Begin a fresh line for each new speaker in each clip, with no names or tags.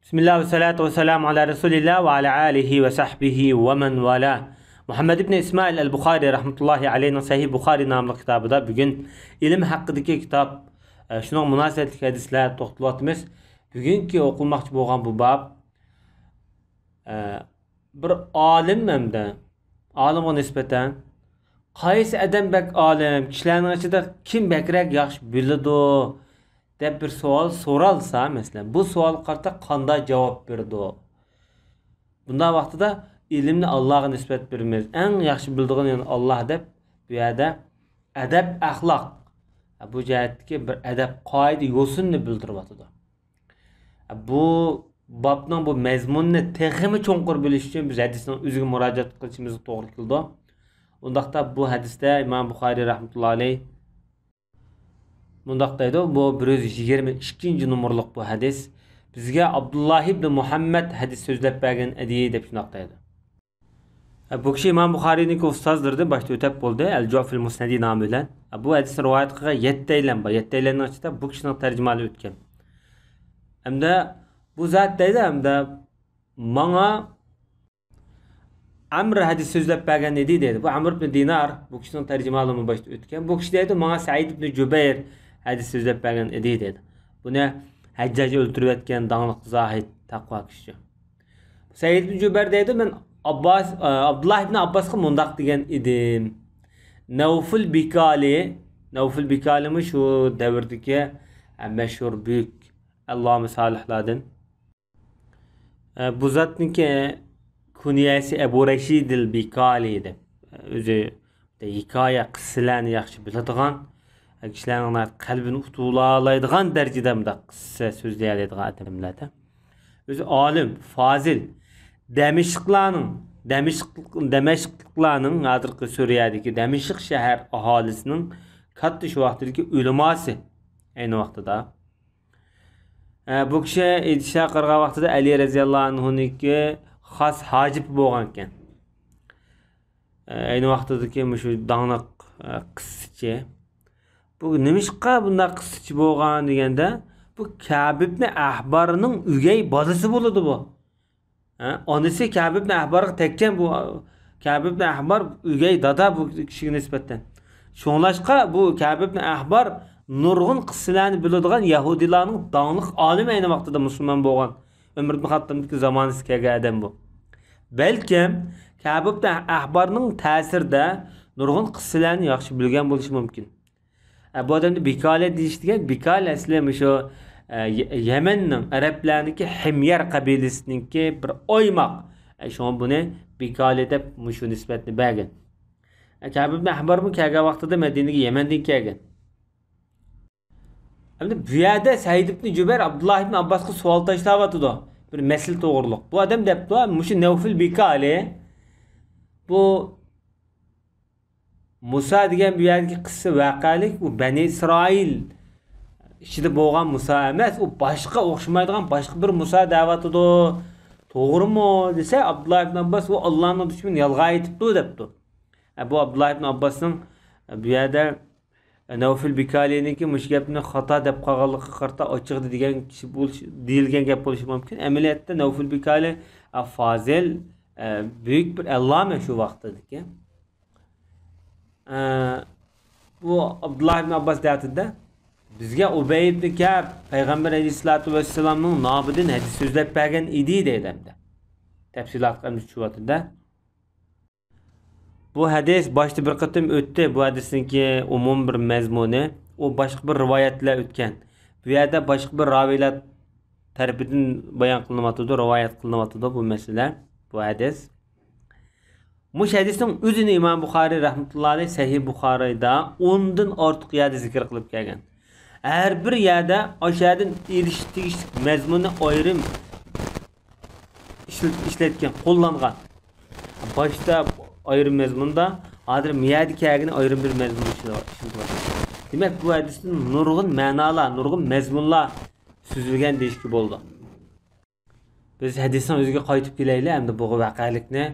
Bismillah və salatu və salam alə Resulillah və alə alihi və sahbihi və mən vələ. Muhammed ibn İsmail el-Buxari rəhmətullahi aleyhinin Səhih Buxari namlı kitabıda bugün ilim haqqıdakı kitab e, şunun münasibətli hədislər toxtulatımız. Bugünkü oxunmaqçı bolğan bu bab e, bir alim məmdə alimə nisbətən qaysı adam bək alim, kişilərin içində kim bəkrək yaxşı bilidir? deb bir savol so'ralsa mesela bu savol qarta qanday javob berdi bunday vaqtida ilmni allohga nisbat bermaymiz eng yaxshi bildigan yani olloh deb bu yerda adab axloq bu jihatdagi bir edep adab qoida yo'sinni bildiryotidi bu bobning bu mezmun ne cho'nqur bilish uchun biz hadisning o'ziga murojaat qilishimiz to'g'ri keldi undaqda bu hadiste İmam Bukhari rahmetullahi. alayhi Мұндақтайды дейді бұл бір жүз жиырма ikkinchi бұл хадис бізге абдуллах ибн мұхаммад хадис сөзләп бәген әдейі деп шұнақ бұл кіші имам бұхаринікі ұстаздырды башта өтеп болды әл жофил муснади намы бұл ә хадис қылған жетті әйлән бар ішінде бұл тәржімалы өткен әмді бұл зат дейді әмді маңа хадис bu amr ibn dinar кісінің тәржімалымы өткен бұл bu дейді маңа manga hadis so'zlab bergan edi dedi buni hajjaji o'ltirayotgan donliq zohid taqvo kishi said ibn jubar deydi Abbas abbos e, abdulloh ibn abbosga mundoq degan edim navful bikoli navful bikolimi shu davrdagi mashhur büyük alloma solihlardan e, bu ki zotniki kunyasi abu rashidil bikoli deb o'zi hikoya qissalarni yaxshi biladigan kishilarning qalbini utula oladigan darajada bundoq qissa so'zlay oladigan adamlarda o'zi olim fozil damishqlarning damishq damashqlarning hozirgi suriyadagi damishq shahar aholisining katta shu vaqtdagi ulamosi ayni vaqtida e, bu kishi idisha qirg'an vaqtida ali roziyallohu anhuniki xos hojib bo'lgan ekan ayni vaqtidagi shu doniq e, qissachi bu nimishqa bundaq qisich bo'lgan deganda bu kabibni ahbarining uygay o'gay bolasi bo'ladi bu onasi onisi kabibni ahbarga tekkan bu kabibni ahbar o'gay dada bu kishiga nisbatan shunlashqa bu kabibni ahbar nurg'un qissalarni biladigan yahudiylarning donliq olimi ayni vaqtida musulmon bo'lgan umr ibn hattomniki zamonasi kelgan odam bu balkim kabibni ahbarning ta'sirida nurg'un qissalarni yaxshi bilgan bo'lishi mumkin bu adamda Bikale deyişdigan Bikale asli o'sha e, yamanni arablarniki himyar qabilasiniki bir oymoq shunga e, buni Bikale deb shu nisbatni bergan kabi ahbarmi kelgan vaqtida madinaga yamandan kelgan endi bu yerda said ibn jubayr abdulloh ibn abbosga savol tashlayotidi bir masl to'g'riliq bu adam odam debdi mushu neufil bikali bu muso degan bu yerdagi qissa voqealik u bani isroil ichida bo'lgan muso emas u boshqa o'xshamaydigan boshqa bir muso da'vatidu to'g'rimi desa abdulloh ibn abbos u ollohni dushmani yolg'on aytibdi debdi bu abdulloh ibn abbosning e, bu yerda e, navfil bikaliyniki mush gapni xato deb qolganligiga qarta ochiqdi degan kishi bo'lishi deyilgan gap bo'lishi mumkin amaliyotda navfil bikali fozil e, buyuk bir alloma shu vaqtdagi bu abdulloh ibn abbos deyaptida bizga ubay ibn kab payg'ambar alayhisalotu vassalomning nobidin hadis so'zlab bergan edi deydi tafsilot tushyaptida bu hadis boshda bir qatim o'tdi bu hadisniki umum bir mazmuni u boshqa bir rivoyatlar o'tgan bu yerda boshqa bir roviylar tarafidan bayon qilinyotgandi rivoyat qilinyotgandi bu masala bu hadis Bu hadisin o'zini Imom Buxoriy rahmatullohi alayhi Sahih Buxoriyda 10 dan ortiq yerda zikr qilib kelgan. bir yerda oshadan erish mezmunu mazmunni ayrim ishlatgan, başta Boshda ayrim mazmunda, hozir miyadi kelgan ayrim bir mezmun ishlatyapti. Demek bu hadisin nurg'un menala, nurg'un mezmunla suzilgan deyishki bo'ldi. Biz hadisin özgü o'ziga qaytib hem de bu ne?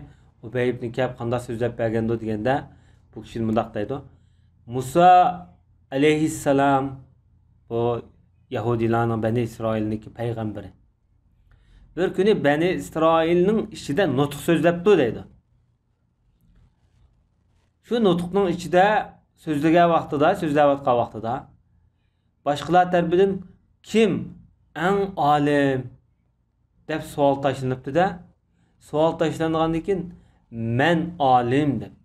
Ubey ibn Keb qanday so'zlab bergandi deganda bu kishi mundoq deydi muso alayhissalom bu yahudiylarning bani isroilniki payg'ambari bir kuni bani isroilning ichida nutq so'zlabdi deydi shu nutqning ichida so'zlagan vaqtida so'zlayotgan vaqtida boshqalar tarbidan kim alim? olim deb savol tashlanibdida savol tashlangandan keyin men alim dedi.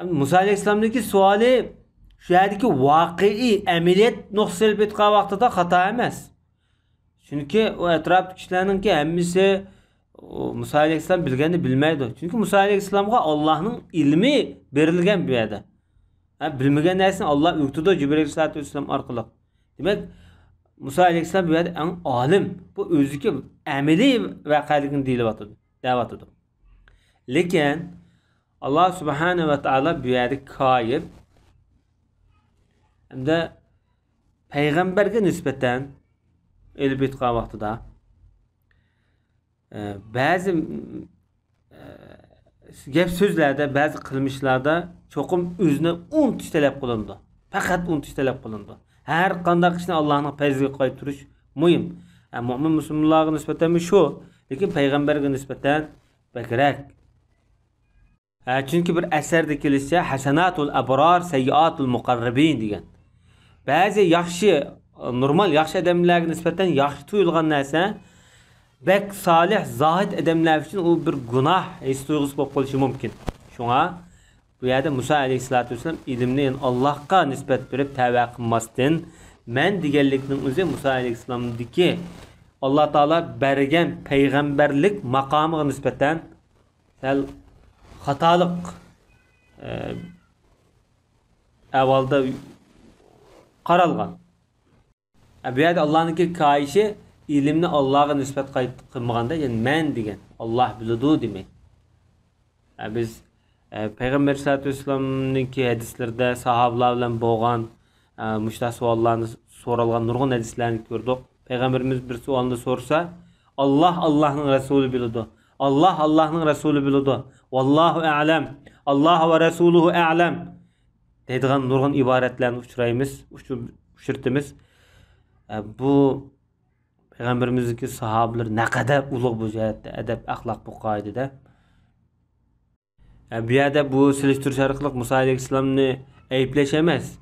Yani Musa Aleyhisselam'daki suali şu yerdeki vakii emniyet noksel bitqa vaqtida xato emas. Chunki u atrof kishilarninki hammasi Musa alayhissalom bilganni bilmaydi. Çünkü Musa alayhissalomga Allah'ın ilmi berilgan bu yerda. Ha bilmagan narsani Alloh uyutdi Jibril alayhissalom orqali. Demak, Musa alayhissalom bu yerda eng olim. Bu o'ziga amaliy vaqaligini deyilyapti da'vat edip. Lekin Allah subhanahu ve taala bu yerda koyib hamda payg'ambarga nisbatan elib o'tgan da. e, ba'zi e, gap so'zlarda çokum qilmishlarda un o'zini unutish Fakat un faqat unutish Her qilindi har qanday ishni allohni fayziga qo'yib turish muhim e, mo'min musulmonlarga nisbatan shu lekin payg'ambarga nisbatan bakrak chunki bir asarda kelishicha hasanatul abror sayyoatul muqarrabin degan ba'zi yaxshi normal yaxshi odamlarga nisbatan yaxshi tuyulgan narsa bak salih zahid odamlar uchun u bir gunoh his tuyg'usi bo'lib qolishi mumkin shunga bu yerda muso alayhisalotu vassalam ilmni allohga nisbat berib tavba qilmasdan man deganlikning o'zi muso alayhissalomniki Allah Taala bərgən peyğəmbərlik maqamına nisbətən səl xatalıq e, əvvəldə qaralğan. Əbiyəd Allahın ki kayışı ilimni Allah'a nisbət qılmaganda, yəni mən deyən Allah bilidu demək. E, biz e, Peyğəmbər sallallahu əleyhi və səlləmin ki hədislərdə sahabelər ilə boğan e, müştə suallarını soralğan nurgun hədislərini gördük. Peygamberimiz bir sualını sorsa Allah Allah'ın Resulü biliyordu. Allah Allah'ın Resulü biliyordu. Vallahu a'lem. Allah ve Resuluhu a'lem. Deydiğen nurgun ibaretlerini uçurayımız, uçur, uçurtimiz. E, bu Peygamberimizdeki sahabeler ne kadar ulu bu cihette, edep, ahlak bu kaidede. E, bir yerde bu siliştiriş arıklık Musa Aleyhisselam'ını eyipleşemez.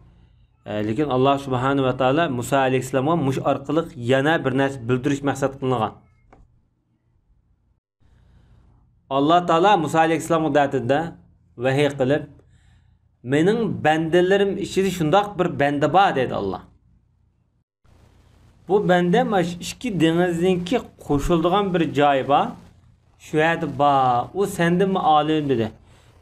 lekin alloh subhanava taolo muso alayhissalomga mush orqali yana bir narsa bildirish maqsad qilingan alloh taolo muso alayhissalomga datida vahiy qilib mening bandalarim ichida shundoq bir banda bor dedi olloh bu banda mana shu dengizniki qo'shildigan bir joyi bor shu olim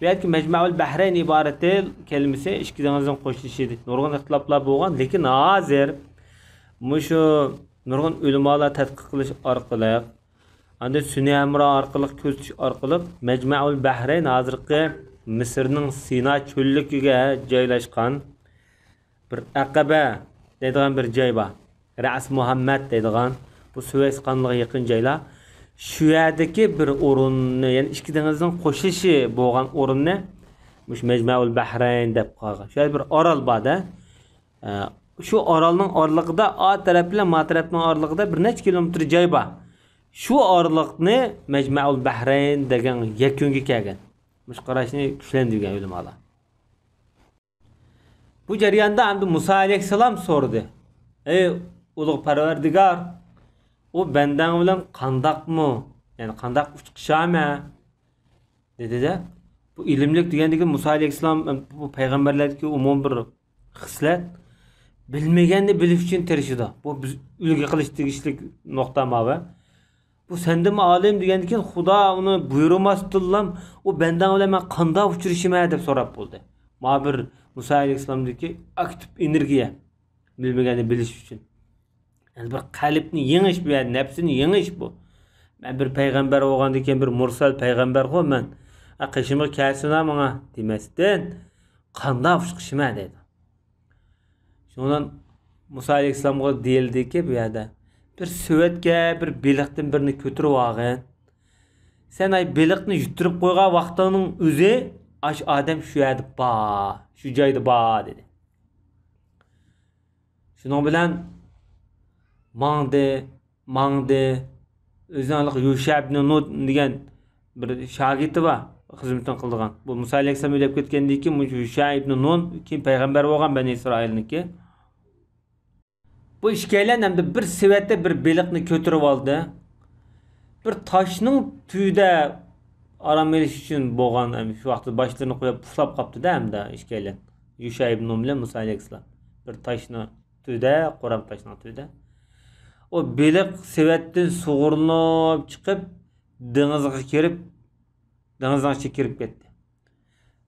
bu majmaul bahrayn iborati kelmasi ikki dengizdan qo'shilishi nurg'un ixtiloflar bo'lgan lekin hozir shu nurg'un ulamolar tadqiq qilish orqali anda sun'iy amro orqali ko'zitish orqali majmaul bahrayn hozirgi misrning sino cho'lligiga joylashgan bir aqaba deydigan bir joy bor ras muhammad deydigan bu suvayz qonliga yaqin joylar shu shuyadagi bir o'rinni ya'ni ikki dengizning qo'shilishi bo'lgan o'rinni mush majmaul bahrayn deb qolgan shu bir orol borda e, shu orolning oralig'ida o taraf bilan ma tarafning oralig'ida bir necha kilometr joy bor shu orliqni majmaul bahrayn degan yakunga kelgan mush qarashni kuchlantirgan ulamolar bu jarayonda andi muso alayhissalom so'radi ey ulug' parvardigor O benden bilen kandak mı? Yani kandak uçuşame dedi de bu ilimlik degandagi Musa alayhissalom bu payg'ambarlardagi umum bir hislat de bilish uchun tirishadi bu biz ulga qilish tegishli nuqta mavi bu sendim alim degandan keyin xudo uni buyurmasdillam u bandan bilan man qandoq uchrashima deb so'rab bo'ldi ma bir muso alayhissalomniki aktiv energiya de bilish uchun yani bir qalbni yengish bu yani nafsini yengish bu man bir payg'ambar bo'lgandan keyin bir mursal payg'ambar ku man qishimi kasina manga demasdan qandoq ish qilishma dedi shundan muso alayhissalomga deyildiki bu yerda bir suvatga bir beliqdan birini ko'tirib olg'in sen ay beliqni yutirib qo'ygan vaqtining o'zi ash odam shu yerda bor shu joyda bor dedi shuning bilan маңды маңды өзінің алық юша нут деген бір шагирті бар қызметін қылдыған бұл мұса алейхисалам өліп кеткеннен кейін юша ибн нун кейін пайғамбар болған бәне исраилнікі бұл ішкәйлән бір севетте бір беліқні көтеріп алды бір ташның түйде арам беріш үшін болған шу уақытта башларын қойып пұфлап қалыпты да әмді ішкәйлән юша ибн нун білен мұса алейхисалам бір ташны түйде қорам ташның түйде u beliq sevatdan sug'urinib chiqib dengizga kirib dengizdan ichiga kirib ketdi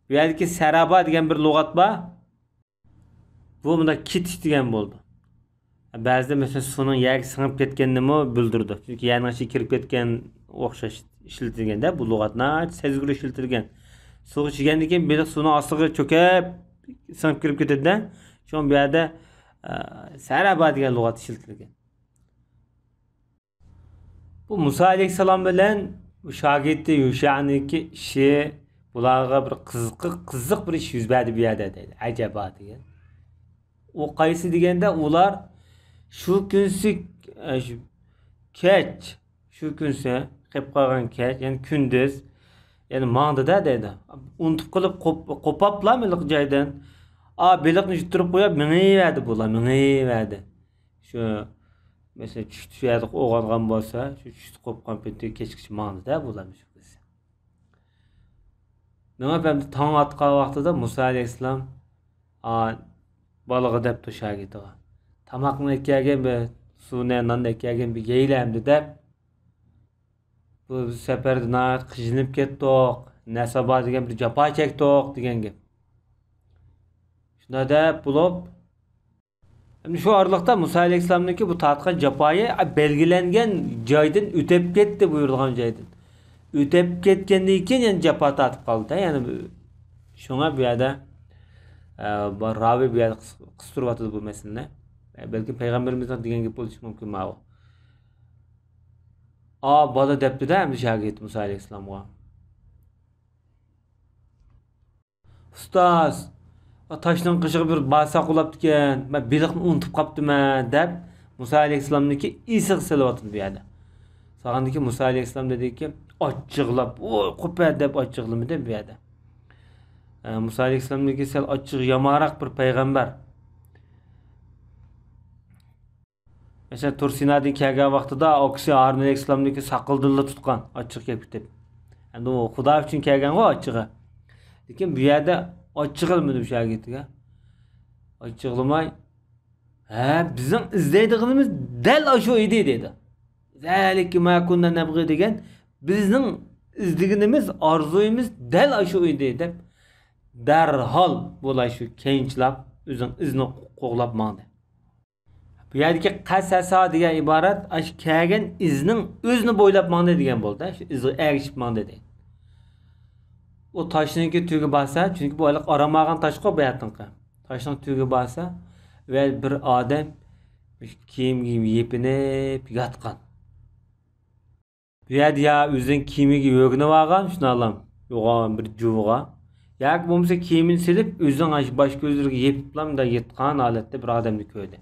bu yerdagi saraba degan bir lug'at bor bu bunda ketish degan bo'ldi ba'zida masalan suvning yagi singib ketganini bildirdi chunki yani ichiga kirib ketgan o'xshash ishlatilganda bu lug'at sezgili ishlatilgan suv ichgandan keyin beliq suvni ostiga cho'kib singib kirib ketadida shu bu yerda e, saraba degan lug'at ishlatilgan bu muso alayhissalom bilan shogirdi yushaniki ishi bularga bir kızık qiziq bir iş yuz berdi bu yerda deydi ajaba degan u qaysi deganda ular şu kunsi e, keç şu kunsi qilib qolgan kech ya'ni kündüz ya'ni mandida deydi unutib qilib qo'pabla miliq joydan a beliqni yutirib qo'yib ming'iyverdi bular verdi şu Mesela çüt suyadıq oğanğan bolsa, çüt qopqan pötü keçkiçi mağdı da bularmış. Nima pemdi taң vakti de Musa alayhissalom balığı dep tuşa gidiyor. Tamakını ekyagen bir suvuna nan ekyagen bir geylemdi dep. Bu sefer seferde nayat kıjınıp kettik. Nesaba degen bir capa çektik degen gep. Şuna dep bulup shu oraliqda muso alayhissalomniki bu tortgan cepayı belgilengen caydın ütep ketdi buyurduğun caydın. Ütep ketgandan keyin yani cepa tatıp kaldı. ya'ni şuna bir e, Rabi bir bu e, yerda raviy bu mesinle. yerda qistiryotdi bu masalani balki payg'ambarimizdan degan gap bo'lishi mumkin mau o bola debdida endi shogird Musa Aleyhisselam'a. Ustaz, toshning qishig'i bir basa qulabdikan man beliqni unutib qolibdiman deb muso alayhissalomniki isiq silayotdi bu yerda sag'andiki muso alayhissalom dediki ochchig'lab voy qo'pa deb ochchig'limidi bu yerda ee, muso alayhissalomniki sal ochchig' yomonroq bir peygamber Mesela Tursina'dan kelgan vaqtida o kishi Harun alayhissalomniki saqildilla tutgan ochiq kelib ketib endi u xudo uchun kelgan ku ochig'i lekin bir yada ochchig'ilmi o'sha yigitga ochchig'ilmay ha bizning izlaydiganimiz dal shu edi dedi degan bizning izlaganimiz orzuyimiz dal shu edi deb darhol bo'lay shu keyinchlab o'zini izni qo'g'lab mandi bu yerdagi qasasa degan iborat kelgan izning o'zini bo'ylab mandi degan bo'ldi shu izga ergishib mandi deydi u toshniki tugi borsa chunki bu hali oramagan toshqu bu yaqinqi toshning tugi borsa va bir odam kiyim kiyim yepinib yotgan bu yerda yo o'zini kiyimiga yo'ginib olgan shuni yo'g'on bir juvg'a yoki bo'lmasa kiyimini silib o'zini boshqa o'zlariga yepiblamda yetgan holatda bir odamni ko'rdi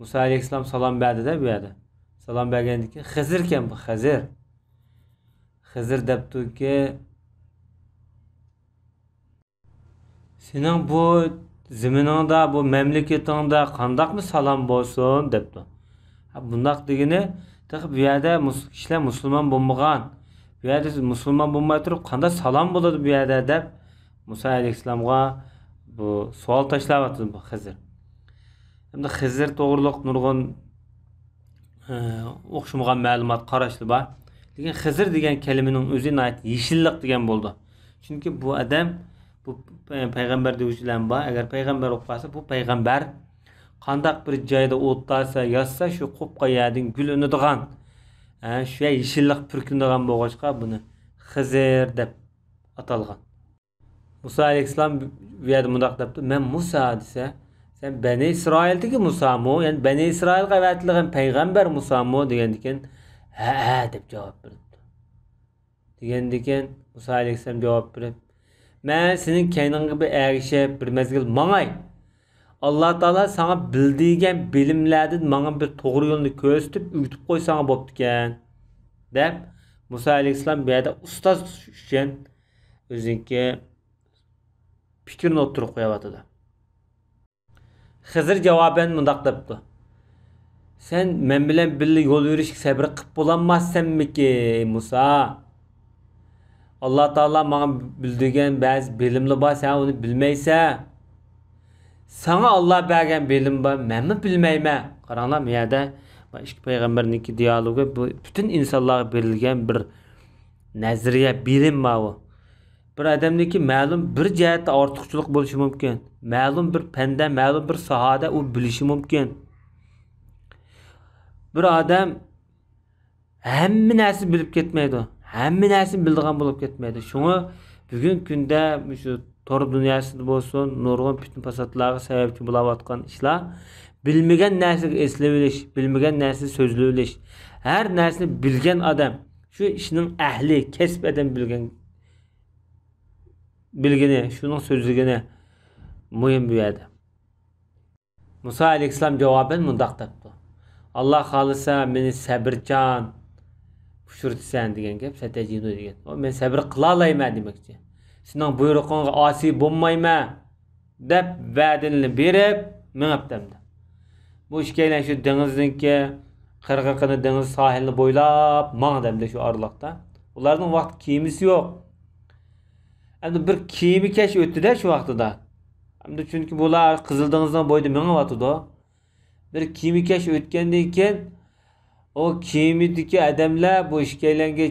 muso alayhissalom salom berdida bu yerda salom bergandiki xizir ekan bu xizir deb debdiki sening bu ziminingda bu mamlakatingda qandaqmi salom bo'lsin debdi bundoq degani bu yerda kishilar Müslüman bo'lmagan bu yerda musulmon bo'lmay turib qanday salam bo'ladi bu yerda deb muso alayhissalomga bu savol tashlayapti bu xizr endi xizr doğruluk nurg'un e, o'xshamagan ma'lumot qarashlar bor lekin xizr degan kalimaning o'zi yeshilliq degan bo'ldi çünkü bu adam bu payg'ambar deuvchilar bor agar payg'ambar bo'lib qolsa bu payg'ambar qandaq bir joyda o'tlasa yozsa shu qo'yib qo'yadi gul unadigan shu yeshillik purkinadigan bo'lg'achqa buni xizir deb atalgan muso alayhissalom bu yerda mundoq debdi men muso desa sen bani isroildagi musomu ya'ni bani isroilga avatilgan payg'ambar musomu degandekan ha ha deb javob beribdi degandekan muso alayhissalom javob berib Mən senin kəynəngibə erişe bir məzgil mağay. Allah Taala sana bildiğin bilimlerden bana bir doğru yolunu gösterip üyütüp sana boptiken. Dep Musa Aleyhisselam bir yerde ustaz tutuşken özünki fikrini oturup koyavatıdı. Hızır cevaben mındak depti. Sen men bilen birli yol yürüyüş sabır kıp bulanmaz sen mi ki Musa? Allah taolo manga bildirgan ba'zi bilimlar bor san uni bilmaysan sanga olloh bergan bilim bor manmi bilmayman qaranglar bu yerda ikki payg'ambarniki diyalogu bu butun insonlarga berilgan bir nazariya bilim ma u bir ki ma'lum bir jihatda ortiqchilik bo'lishi mumkin ma'lum bir fanda ma'lum bir sohada u bilishi mumkin bir odam hamma narsa bilib ketmaydi әмін әсін білдіған болып кетмейді шуңы бүгін күнде мүшу тор дүниясы болсын нұрғын бүтін пасатылағы сәбәпчі болап атқан ішла білмеген нәрсі есілеуілеш білмеген нәрсі сөзілеуілеш әр нәрсіні білген адам шу ішінің әхлі кәсіп әдем білген білгені шуның сөзігіне мұйын бұяды мұса әлейхисалам жауабын мұндақ тапты алла қаласа мені сәбіржан pushur desan degan gap satajinu degan men sabr qilolayman demoqchi sening buyrug'ingga osiy bo'lmayman deb va'dini berib mingibdimdi bu ishkalan shu dengizniki qirg'iqini dengiz sohilini bo'ylab mangdimdi shu orliqda ularning vaqt kemisi yo'q endi bir kemi kash o'tdida shu vaqtida endi chunki bular qizil dengizni bo'yida mingyotidi bir kemi kash o'tgandan keyin o kiyimidagi adamlar bu ishkalanga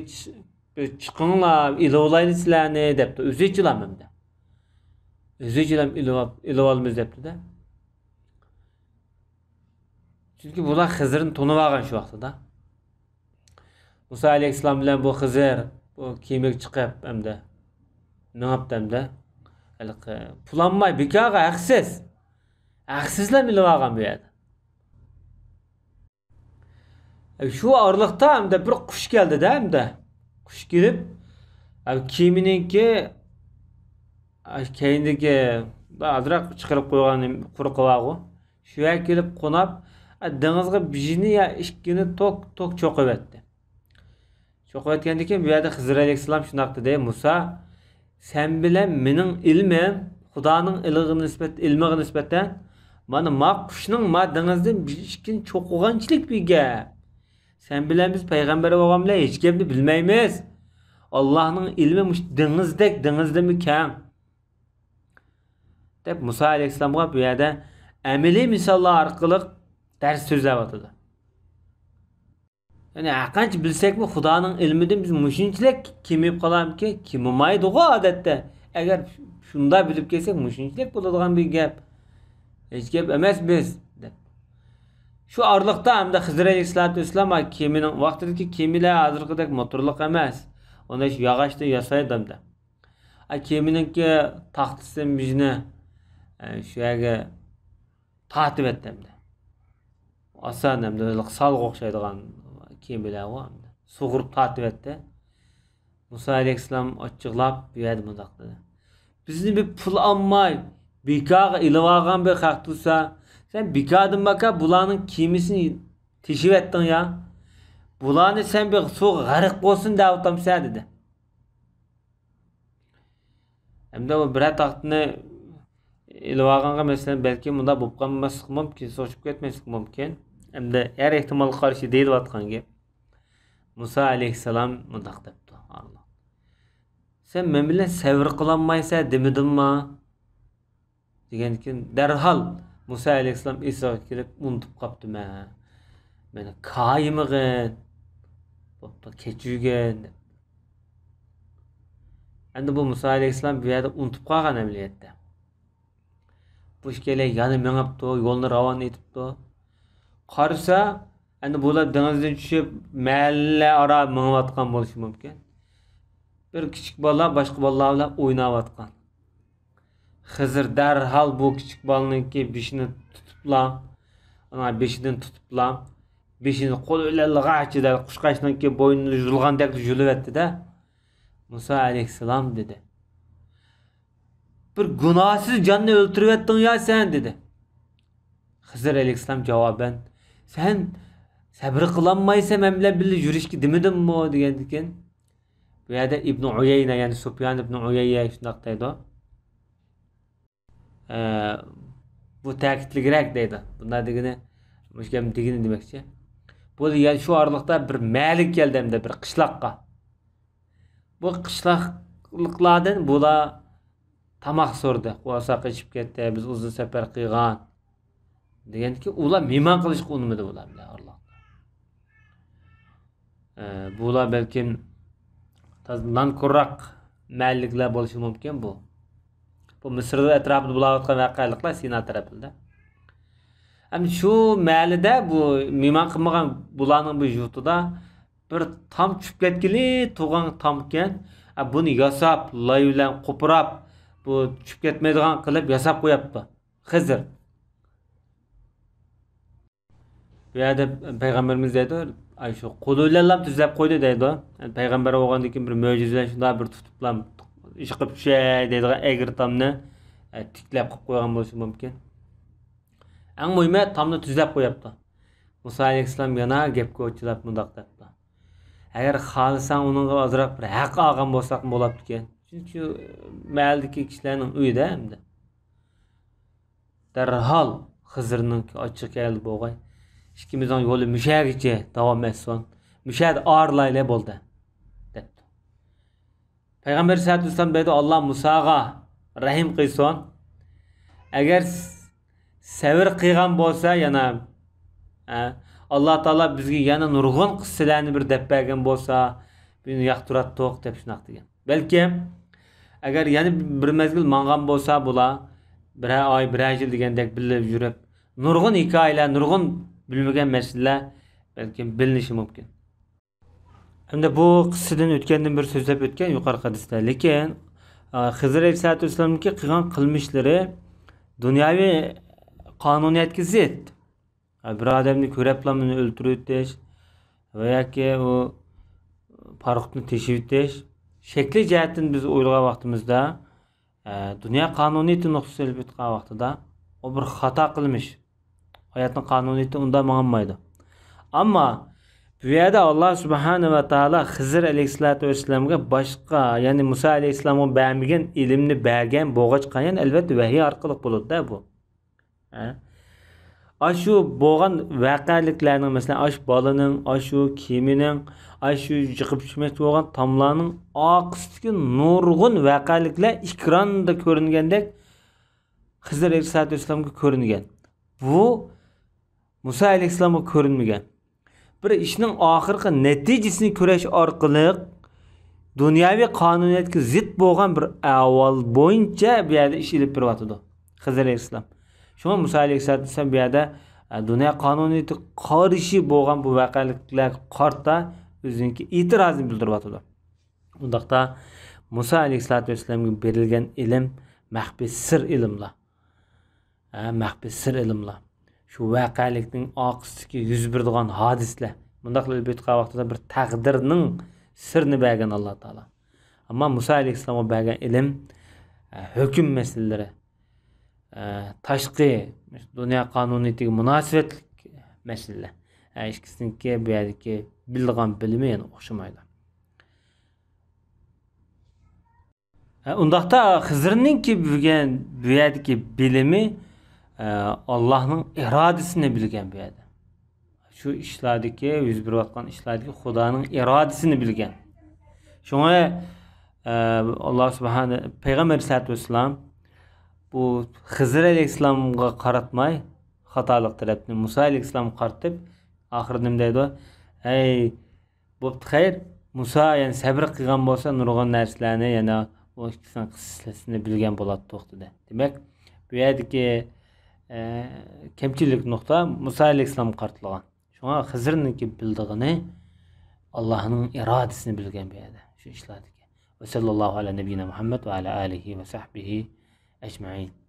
e, chiqinglar ilovlayli sizlarni debdi o'zi ichilam hamda o'zi ichilam ilovolmiz debdida chunki bular xizrni tunib olgan shu vaqtida muso alayhissalom bilan bu xizr bu kiyimga chiqib hamda nima yapti hamda pul olmay bekorga haqsiz haqsizlar ilib olgan bu yerda şu aralıkta hem de bir kuş geldi de hem de. Kuş girip yani kendi ki azırak çıkarıp koygan kuru kıvağı. Şuya gelip konap denizga bijini ya işkini tok tok çokup etti. Çokup etkendikin bir yerde Hızır Aleyhisselam şunaqtı de Musa sen bilen menin ilmim Xudanın ilgini nispet ilmiga nisbatan mana ma kuşunun ma dengizdan bir işkin çokugançılık bir gap. Sen bilen biz Peygamber babamla hiç gibi bilmeyimiz. Allah'ın ilmi dengizdek dengizde mükem. Dep Musa Aleyhisselam'a bu yerde əmili misallar arqılıq dərs sözləvatıdır. Yəni, əqənç bilsəkmi, xudanın ilmidir, biz müşinçilik kimib qalam ki, kimimayı doğu adette? Eğer şunda bilip gelsek müşinçilik buladigan bir gəb. Heç gəb əməz biz. Şu arlıqda hamda Xizr əleyhissalatu vesselam keminin vaxtındakı kemilər hazırqıdak motorluq emas. Onda şu yağaçda yasaydı hamda. A kemininki taxtisi bizni e, şu yerga tatib etdi hamda. Asan hamda salğa oxşaydigan kemilar var de. Suğurib tatib etdi. Musa əleyhissalam açıqlab buyurdu mundaq Bizim Bizni bir pul almay, bekar ilib alğan bir haqtısa, sen bir kadın baka bulanın kimisini teşhir ettin ya. Bulanı sen bir su garık olsun Davut sen dedi. Hem de bu birer tahtını ilvağanğa mesela belki bunda bopkan emas mümkün, soçup ketmeslik mümkün. Hem de her ihtimal karşı değil atkan gep. Musa aleyhisselam mundaq depdi Allah. Sen men bilen sevr qılanmaysa demidimmi? ki derhal muso alayhissalom esiga kelib unutib qolibdiman meni koyimig'in bo'pti kechirgin endi bu muso alayhissalom bu yerda unutib qolgan amaliyotda bu ishkala yana mingibdi yo'lni ravon etibdi qarasa endi bular dengizdan tushib malla aro mingayotgan bo'lishi mumkin bir kichik bola boshqa bolalar bilan o'ynayotgan Xızır dərhal bu kiçik balınınki beşini tutublam. Ana beşidən tutublam. Beşini qol ilə lığaçı da quşqaşınınki boynunu yulğan dək yuluvətdi də. Musa aleyhisselam dedi. Bir günahsız canını öldürüvətdin ya sən dedi. Xızır aleyhisselam cavabən sən səbri qılanmaysa məmlə bilir yürüşki demidin mi o deyəndikən. Bu yerdə İbn Uyeyna yəni Sufyan İbn Uyeyna şundaq deydi o. bu təkidligirak deydi bunlar degini mushkam degini demoqchi bu degani shu oraliqda bir malik keldi hamda bir qishloqqa bu qishloqliklardan bular tamoq so'rdi qo'rsoq ichib ketdi biz uzun safar qilgan deganki ular mehmon qilishga unmadi Bu bular balkim tazından ko'rroq mayilliklar bo'lishi mumkin bu бұл misrda atrofida bo'lib o'tgan voqealiklar senat tarafida әмін шу мәліде бұл мейман қылмаған бұланың бұл жұртыда бір там түшіп кеткелі туған там екен бұны жасап лайулан қопырап, құпырап бұл түшіп кетмейдіған қылып жасап қояпты хызыр бұл пайғамбарымыз дейді ай шу түзеп қойды дейді пайғамбар болғаннан кейін бір мөжізелер шұндай бір тұтып ish şey tusha eğer egri tomni e, tiklab qilib qo'ygan bo'lishi mumkin eng muhimi tomni tuzlab qo'yapti muso alayhissalom yana gapga o'chilab mundoq debdi agar xohlasang unga ozroq bir haq olgan bo'lsak bo'ladi kişilerin chunki e, mahaldagi kishilarning uyida endi darhol hizrning ochiq ayli bo'lg'ay yolu yo'li mushagicha davom etsin mushad orlayla bo'ldi payg'ambar sallallohu alayhi vasallam Alloh Musoga rahim qilsin agar savr qilgan bo'lsa yana alloh taolo bizga yana nurg'un qissalarni bir deb bergan bo'lsa buni yoqtiratdiq deb shunaqa degan balki agar yana bir mezgil mangan bo'lsa bular bir oy bir yil degandek bilib yurib nurg'un hikoyalar nurg'un bilmagan masalalar balkim bilinishi mumkin Hem de bu qissadan o'tgandan bir so'zlab ötken yuqorqi hadisda lekin hizr alayhisalotu ki qilgan kılmışları dunyoviy qonuniyatga zid e, bir odamni ko'rib uni veya ki o yoki u şekli teshib o'tish shakli jihatdan biz o'ylagan vaqtimizda e, dunyo qonuniyati nuqtasida o'tgan vaqtida u bir xato qilmish hayotni qonuniyati undan Ama ammo bu yerda alloh subhanava taolo hizr alayhissalotu vassalamga boshqa ya'ni muso alayhissalomga bermagan ilmni bergan bo'g'ich qayin albatta vahiy orqali bo'ladi bu shu bo'lgan voqeliklarning masalan shu bolaning shu kiyimining shu yiqib tushmoqchi bo'lgan tomlarning oqisidagi nurg'un voqeliklar ikronda ko'ringandek hizr alayhisalotu vassalamga ko'ringan bu muso alayhissalomga ko'rinmagan bir ishning oxirgi natijasini ko'rish orqali dunyoviy qonuniyatga zid bo'lgan bir avval bo'yicha bu yerda ish ilib beryotidi hizr islom shunga muso alayhissalom bu yerda e, dunyo qonuniyati qarishi bo'lgan bu voqealiklar qorta o'ziniki e'tirozini bildiryotidi undaqda muso alayhisalotu berilgan ilm maxfiy sir ilmlar e, maxfiy sir ilmlar şu shu voqelikning oqisidagi yuz beradigan hodislar bundoq vaqtida bir taqdirning sirni bergan alloh taolo ammo muso alayhissalomga bergan ilm e, hukm masalalari e, tashqi dunyo qonuniyatiga munosabatlik masalalar e, ki, bu ki, bilgan bilimi yəni o'xshamaydi Ondaqda hizrninki bilgan bu ki, bilimi Allahın iradəsini bilən bir adam. Şu işlərdəki 101 vatqan işlərdəki Xudanın iradəsini bilən. Şuna e, Allah subhanahu peyğəmbər sallallahu bu Xizr əleyhissalamğa qaratmay xatalıq tərəfini Musa əleyhissalam qartıb axırı nim deydi? Ey bo'pti xayr Musa yəni səbr qılğan bolsa nurğun nərslərini yəni o ikisinin qıssasını bilən bolad toxtuda. Demək bu yerdəki кемчилик нукта муса алейхисалам картылган шуңа хызырныкин билдигини аллахынын ирадесин билген бияда ушу ишлардики وصلى الله على نبينا محمد وعلى آله وصحبه أجمعين